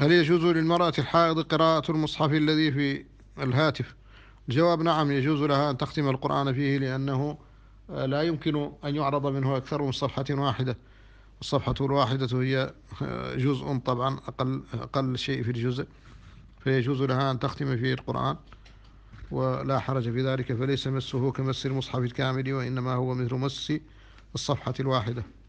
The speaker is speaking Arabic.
هل يجوز للمرأة الحائض قراءة المصحف الذي في الهاتف الجواب نعم يجوز لها أن تختم القرآن فيه لأنه آه، لا يمكن أن يعرض منه أكثر من صفحة واحدة الصفحة الواحدة هي آه، جزء طبعا أقل, أقل شيء في الجزء فيجوز لها أن تختم فيه القرآن ولا حرج في ذلك فليس مسه كمس المصحف الكامل وإنما هو مثل مس الصفحة الواحدة